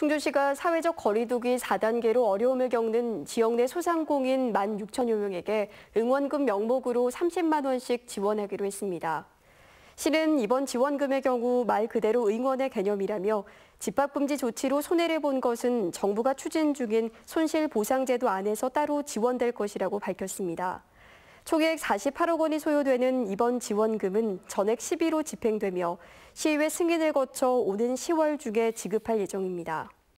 충주시가 사회적 거리두기 4단계로 어려움을 겪는 지역 내 소상공인 1만 6천여 명에게 응원금 명목으로 30만 원씩 지원하기로 했습니다. 시는 이번 지원금의 경우 말 그대로 응원의 개념이라며 집합금지 조치로 손해를 본 것은 정부가 추진 중인 손실보상제도 안에서 따로 지원될 것이라고 밝혔습니다. 총액 48억 원이 소요되는 이번 지원금은 전액 1 0로 집행되며 시의회 승인을 거쳐 오는 10월 중에 지급할 예정입니다.